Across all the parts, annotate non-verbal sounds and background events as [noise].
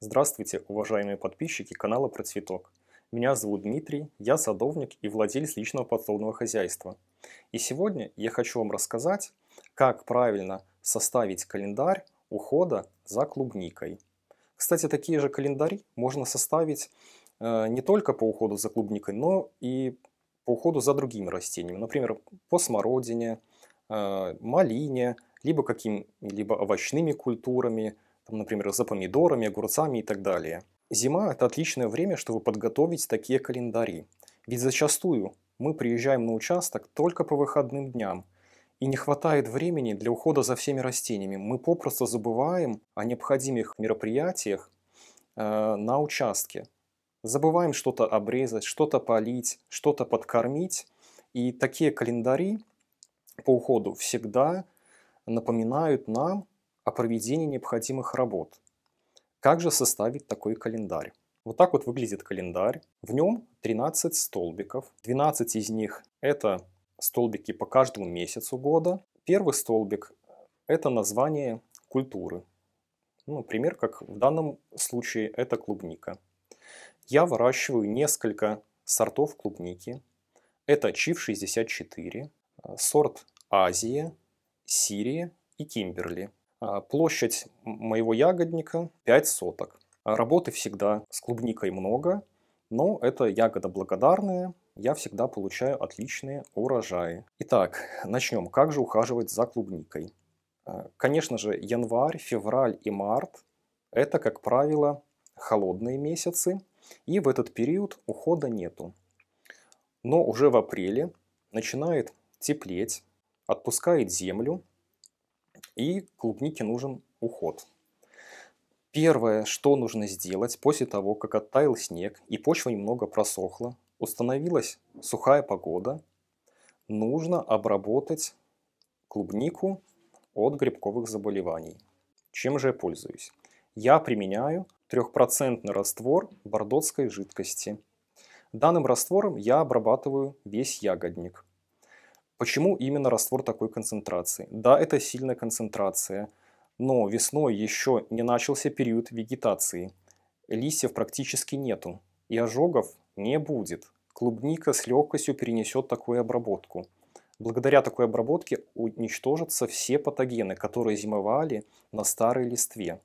Здравствуйте, уважаемые подписчики канала Про Цветок. Меня зовут Дмитрий, я садовник и владелец личного подсобного хозяйства. И сегодня я хочу вам рассказать, как правильно составить календарь ухода за клубникой. Кстати, такие же календари можно составить э, не только по уходу за клубникой, но и по уходу за другими растениями. Например, по смородине, э, малине, либо какими-либо овощными культурами – там, например, за помидорами, огурцами и так далее. Зима – это отличное время, чтобы подготовить такие календари. Ведь зачастую мы приезжаем на участок только по выходным дням, и не хватает времени для ухода за всеми растениями. Мы попросту забываем о необходимых мероприятиях э, на участке. Забываем что-то обрезать, что-то полить, что-то подкормить. И такие календари по уходу всегда напоминают нам о проведении необходимых работ. Как же составить такой календарь? Вот так вот выглядит календарь. В нем 13 столбиков. 12 из них это столбики по каждому месяцу года. Первый столбик это название культуры. Ну, пример как в данном случае это клубника. Я выращиваю несколько сортов клубники. Это ЧИВ-64, сорт Азия, Сирия и Кимберли. А, площадь моего ягодника 5 соток. А работы всегда с клубникой много, но это ягода благодарная, я всегда получаю отличные урожаи. Итак, начнем. Как же ухаживать за клубникой? А, конечно же, январь, февраль и март – это, как правило, холодные месяцы, и в этот период ухода нету. Но уже в апреле начинает теплеть, отпускает землю – и клубнике нужен уход. Первое, что нужно сделать после того, как оттаял снег и почва немного просохла, установилась сухая погода, нужно обработать клубнику от грибковых заболеваний. Чем же я пользуюсь? Я применяю трехпроцентный раствор бордотской жидкости. Данным раствором я обрабатываю весь ягодник. Почему именно раствор такой концентрации? Да, это сильная концентрация, но весной еще не начался период вегетации. Листьев практически нету, и ожогов не будет. Клубника с легкостью перенесет такую обработку. Благодаря такой обработке уничтожатся все патогены, которые зимовали на старой листве.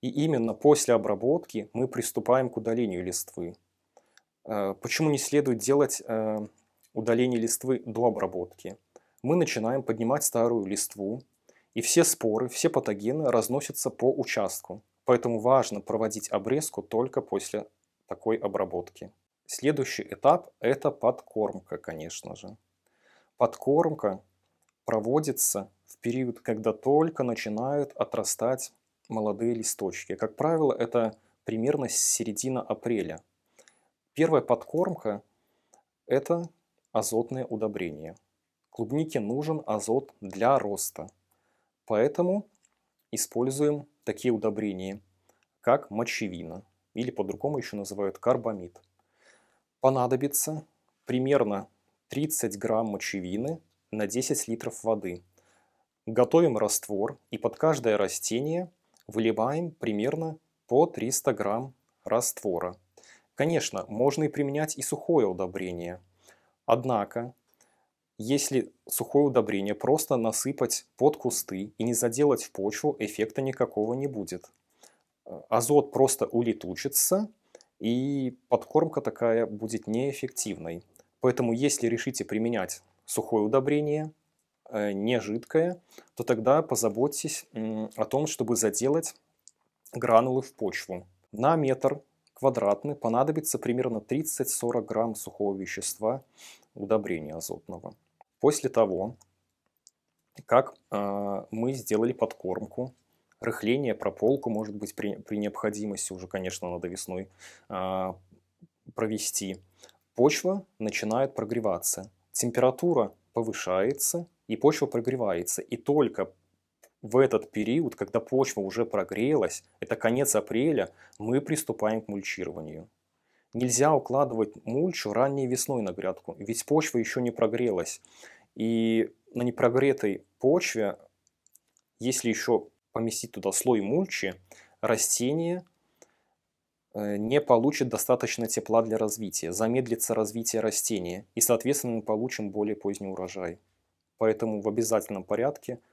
И именно после обработки мы приступаем к удалению листвы. Э, почему не следует делать э, удаление листвы до обработки, мы начинаем поднимать старую листву, и все споры, все патогены разносятся по участку. Поэтому важно проводить обрезку только после такой обработки. Следующий этап – это подкормка, конечно же. Подкормка проводится в период, когда только начинают отрастать молодые листочки. Как правило, это примерно середина апреля. Первая подкормка – это азотные удобрения. Клубнике нужен азот для роста, поэтому используем такие удобрения, как мочевина или по-другому еще называют карбамид. Понадобится примерно 30 грамм мочевины на 10 литров воды. Готовим раствор и под каждое растение выливаем примерно по 300 грамм раствора. Конечно, можно и применять и сухое удобрение – Однако, если сухое удобрение просто насыпать под кусты и не заделать в почву, эффекта никакого не будет. Э, азот просто улетучится, и подкормка такая будет неэффективной. Поэтому если решите применять сухое удобрение, э, не жидкое, то тогда позаботьтесь о том, чтобы заделать гранулы в почву. На метр квадратный понадобится примерно 30-40 грамм сухого вещества удобрения азотного. После того, как э, мы сделали подкормку, рыхление, прополку, может быть, при, при необходимости уже, конечно, надо весной э, провести, почва начинает прогреваться. Температура повышается, и почва прогревается. И только в этот период, когда почва уже прогрелась, это конец апреля, мы приступаем к мульчированию. Нельзя укладывать мульчу ранней весной на грядку, ведь почва еще не прогрелась. И на непрогретой почве, если еще поместить туда слой мульчи, растение э, не получит достаточно тепла для развития, замедлится развитие растения, и, соответственно, мы получим более поздний урожай. Поэтому в обязательном порядке –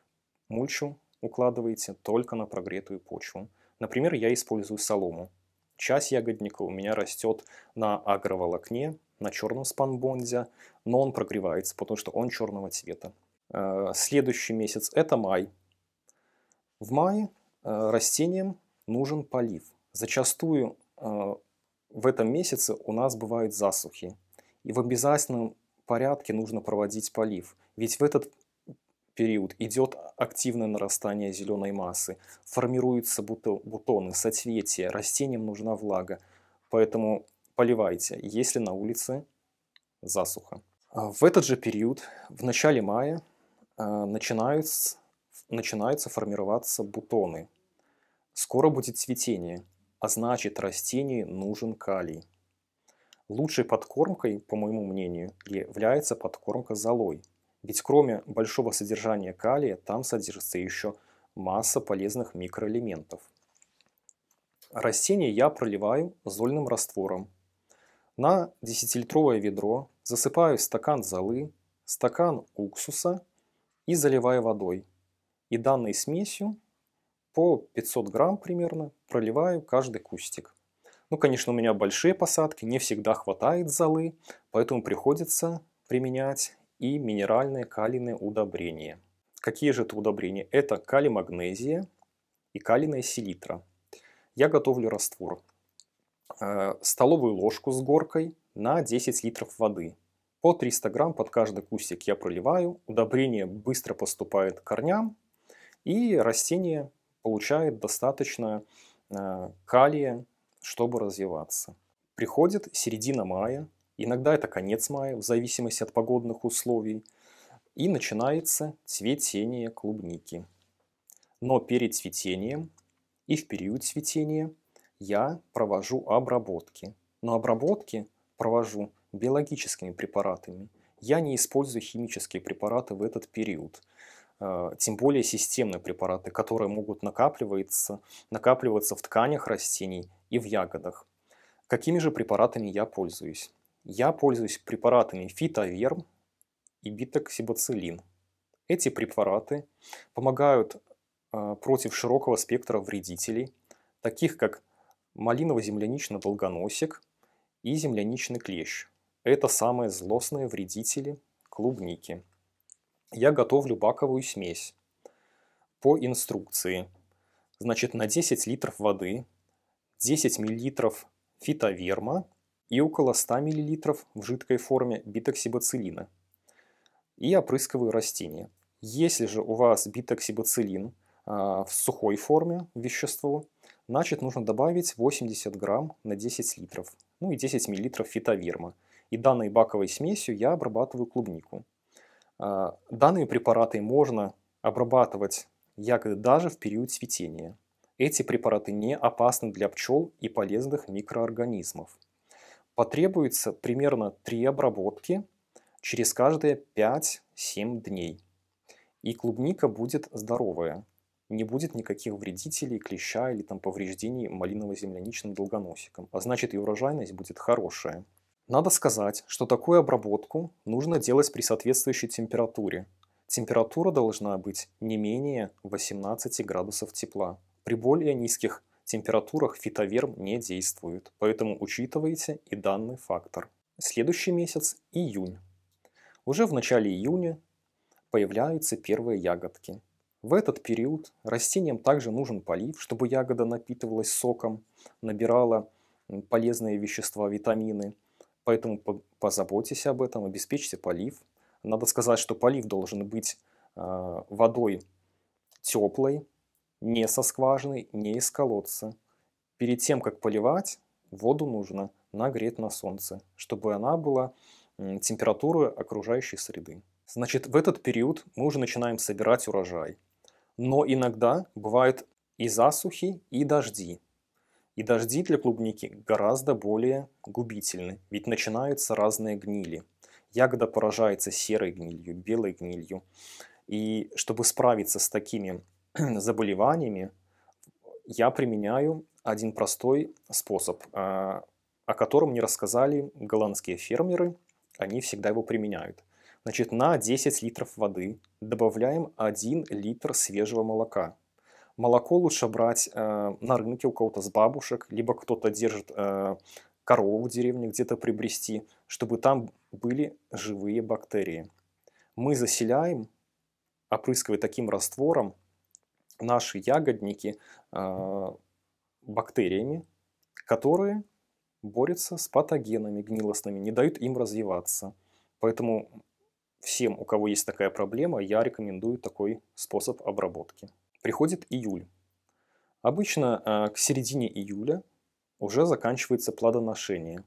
Мульчу укладываете только на прогретую почву. Например, я использую солому. Часть ягодника у меня растет на агроволокне, на черном спанбонде, но он прогревается, потому что он черного цвета. Э, следующий месяц – это май. В мае э, растениям нужен полив. Зачастую э, в этом месяце у нас бывают засухи. И в обязательном порядке нужно проводить полив. Ведь в этот период идет активное нарастание зеленой массы, формируются бутоны, соцветия, растениям нужна влага, поэтому поливайте, если на улице засуха. А в этот же период, в начале мая, а, начинаются, начинаются формироваться бутоны. Скоро будет цветение, а значит растению нужен калий. Лучшей подкормкой, по моему мнению, является подкормка золой – ведь кроме большого содержания калия, там содержится еще масса полезных микроэлементов. Растение я проливаю зольным раствором. На 10-литровое ведро засыпаю стакан золы, стакан уксуса и заливаю водой. И данной смесью по 500 грамм примерно проливаю каждый кустик. Ну, конечно, у меня большие посадки, не всегда хватает золы, поэтому приходится применять и минеральные калийные удобрения. Какие же это удобрения? Это калимагнезия и калийная селитра. Я готовлю раствор. Э, столовую ложку с горкой на 10 литров воды. По 300 грамм под каждый кустик я проливаю. Удобрение быстро поступает к корням. И растение получает достаточно э, калия, чтобы развиваться. Приходит середина мая, Иногда это конец мая, в зависимости от погодных условий. И начинается цветение клубники. Но перед цветением и в период цветения я провожу обработки. Но обработки провожу биологическими препаратами. Я не использую химические препараты в этот период э, тем более системные препараты, которые могут накапливаться, накапливаться в тканях растений и в ягодах. Какими же препаратами я пользуюсь? Я пользуюсь препаратами фитоверм и битоксибацилин. Эти препараты помогают а, против широкого спектра вредителей, таких как малиново-земляничный долгоносик и земляничный клещ. Это самые злостные вредители клубники. Я готовлю баковую смесь по инструкции. Значит, на 10 литров воды 10 мл фитоверма – и около 100 мл в жидкой форме битоксибацилина. И опрыскиваю растения. Если же у вас битоксибацилин а, в сухой форме вещества, значит нужно добавить 80 грамм на 10 литров, ну и 10 мл фитовирма. И данной баковой смесью я обрабатываю клубнику. А, данные препараты можно обрабатывать ягоды даже в период цветения. Эти препараты не опасны для пчел и полезных микроорганизмов потребуется примерно 3 обработки через каждые 5-7 дней. И клубника будет здоровая, не будет никаких вредителей, клеща или там повреждений малиново-земляничным долгоносиком, а значит и урожайность будет хорошая. Надо сказать, что такую обработку нужно делать при соответствующей температуре. Температура должна быть не менее 18 градусов тепла. При более низких температурах фитоверм не действует, поэтому учитывайте и данный фактор. Следующий месяц – июнь. Уже в начале июня появляются первые ягодки. В этот период растениям также нужен полив, чтобы ягода напитывалась соком, набирала полезные вещества, витамины. Поэтому позаботьтесь об этом, обеспечьте полив. Надо сказать, что полив должен быть а, водой теплой, не со скважины, не из колодца. Перед тем, как поливать, воду нужно нагреть на солнце, чтобы она была температуры окружающей среды. Значит, в этот период мы уже начинаем собирать урожай. Но иногда бывают и засухи, и дожди. И дожди для клубники гораздо более губительны, ведь начинаются разные гнили. Ягода поражается серой гнилью, белой гнилью. И чтобы справиться с такими [clears throat] заболеваниями, я применяю один простой способ, а, о котором мне рассказали голландские фермеры. Они всегда его применяют. Значит, на 10 литров воды добавляем 1 литр свежего молока. Молоко лучше брать э, на рынке у кого-то с бабушек, либо кто-то держит э, корову в деревне где-то прибрести, чтобы там были живые бактерии. Мы заселяем, опрыскивая таким раствором, наши ягодники а, бактериями, которые борются с патогенами гнилостными, не дают им развиваться. Поэтому всем, у кого есть такая проблема, я рекомендую такой способ обработки. Приходит июль. Обычно а, к середине июля уже заканчивается плодоношение.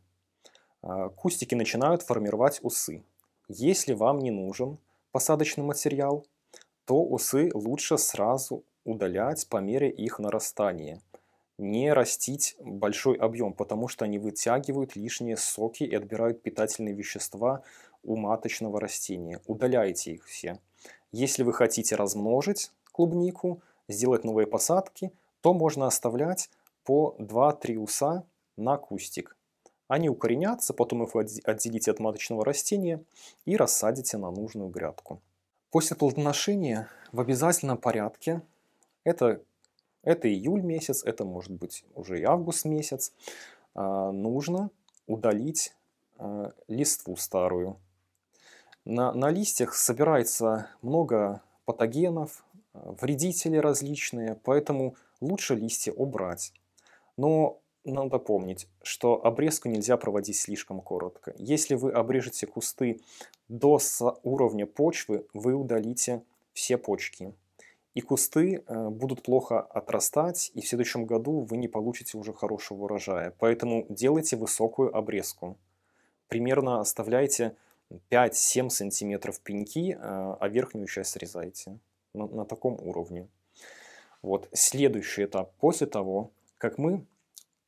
А, кустики начинают формировать усы. Если вам не нужен посадочный материал, то усы лучше сразу удалять по мере их нарастания. Не растить большой объем, потому что они вытягивают лишние соки и отбирают питательные вещества у маточного растения. Удаляйте их все. Если вы хотите размножить клубнику, сделать новые посадки, то можно оставлять по 2-3 уса на кустик. Они укоренятся, потом их отделите от маточного растения и рассадите на нужную грядку. После плодоношения в обязательном порядке это, это июль месяц, это может быть уже и август месяц. А, нужно удалить а, листву старую. На, на листьях собирается много патогенов, а, вредители различные, поэтому лучше листья убрать. Но надо помнить, что обрезку нельзя проводить слишком коротко. Если вы обрежете кусты до уровня почвы, вы удалите все почки и кусты э, будут плохо отрастать, и в следующем году вы не получите уже хорошего урожая. Поэтому делайте высокую обрезку. Примерно оставляйте 5-7 сантиметров пеньки, э, а верхнюю часть срезайте на, на таком уровне. Вот следующий этап после того, как мы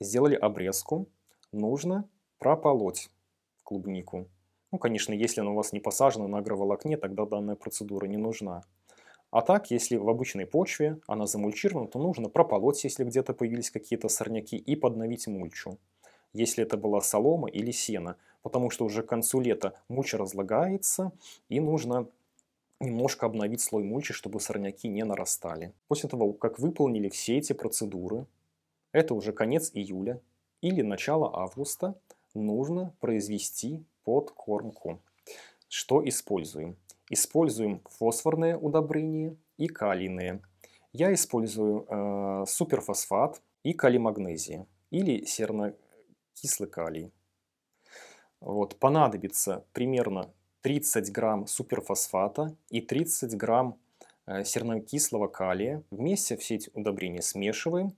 сделали обрезку, нужно прополоть клубнику. Ну, конечно, если она у вас не посажена на агроволокне, тогда данная процедура не нужна. А так, если в обычной почве она замульчирована, то нужно прополоть, если где-то появились какие-то сорняки, и подновить мульчу. Если это была солома или сено, потому что уже к концу лета мульча разлагается, и нужно немножко обновить слой мульчи, чтобы сорняки не нарастали. После того, как выполнили все эти процедуры, это уже конец июля или начало августа, нужно произвести подкормку. Что используем? Используем фосфорные удобрения и калийные. Я использую э, суперфосфат и калимагнезия или сернокислый калий. Вот, понадобится примерно 30 грамм суперфосфата и 30 грамм э, сернокислого калия. Вместе все эти удобрения смешиваем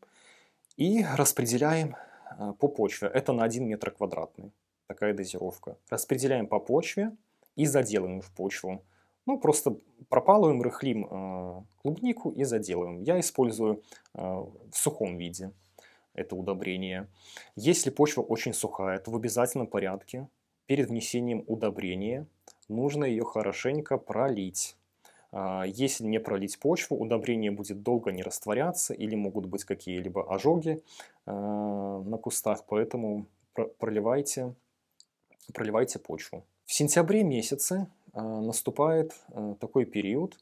и распределяем э, по почве. Это на 1 метр квадратный такая дозировка. Распределяем по почве и заделываем в почву. Ну, просто пропалываем, рыхлим э, клубнику и заделываем. Я использую э, в сухом виде это удобрение. Если почва очень сухая, то в обязательном порядке перед внесением удобрения нужно ее хорошенько пролить. Э, если не пролить почву, удобрение будет долго не растворяться или могут быть какие-либо ожоги на кустах, поэтому проливайте, проливайте почву. В сентябре месяце а, наступает а, такой период,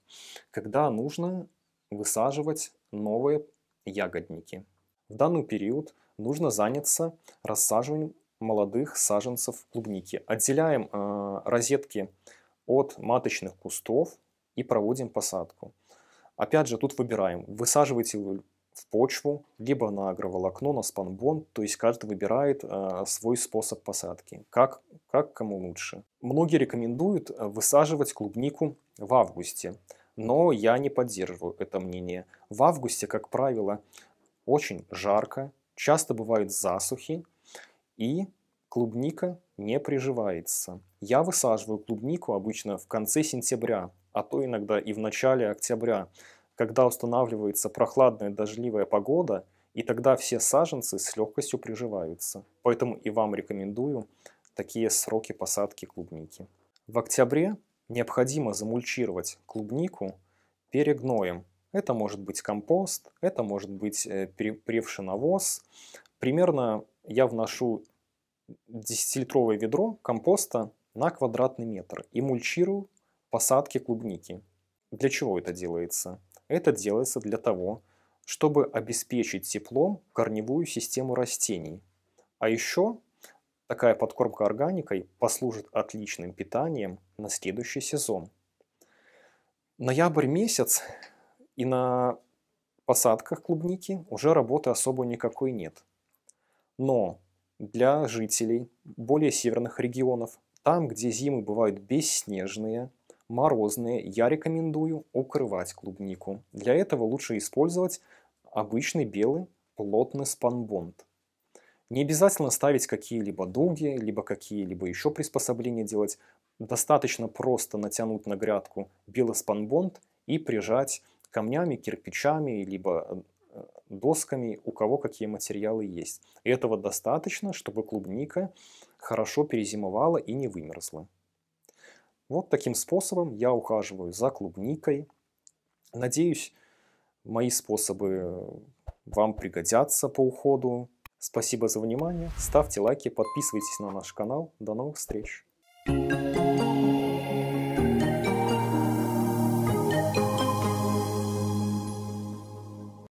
когда нужно высаживать новые ягодники. В данный период нужно заняться рассаживанием молодых саженцев клубники. Отделяем а, розетки от маточных кустов и проводим посадку. Опять же, тут выбираем, высаживаете в почву, либо на агроволокно, на спанбон. То есть каждый выбирает э, свой способ посадки, как, как кому лучше. Многие рекомендуют э, высаживать клубнику в августе, но я не поддерживаю это мнение. В августе, как правило, очень жарко, часто бывают засухи, и клубника не приживается. Я высаживаю клубнику обычно в конце сентября, а то иногда и в начале октября когда устанавливается прохладная дождливая погода, и тогда все саженцы с легкостью приживаются. Поэтому и вам рекомендую такие сроки посадки клубники. В октябре необходимо замульчировать клубнику перегноем. Это может быть компост, это может быть э, перепревший навоз. Примерно я вношу 10-литровое ведро компоста на квадратный метр и мульчирую посадки клубники. Для чего это делается? Это делается для того, чтобы обеспечить теплом корневую систему растений. А еще такая подкормка органикой послужит отличным питанием на следующий сезон. Ноябрь месяц и на посадках клубники уже работы особо никакой нет. Но для жителей более северных регионов, там, где зимы бывают бесснежные – морозные, я рекомендую укрывать клубнику. Для этого лучше использовать обычный белый плотный спанбонд. Не обязательно ставить какие-либо дуги, либо какие-либо еще приспособления делать. Достаточно просто натянуть на грядку белый спанбонд и прижать камнями, кирпичами, либо э, досками, у кого какие материалы есть. этого достаточно, чтобы клубника хорошо перезимовала и не вымерзла. Вот таким способом я ухаживаю за клубникой. Надеюсь, мои способы э, вам пригодятся по уходу. Спасибо за внимание. Ставьте лайки, подписывайтесь на наш канал. До новых встреч! thank you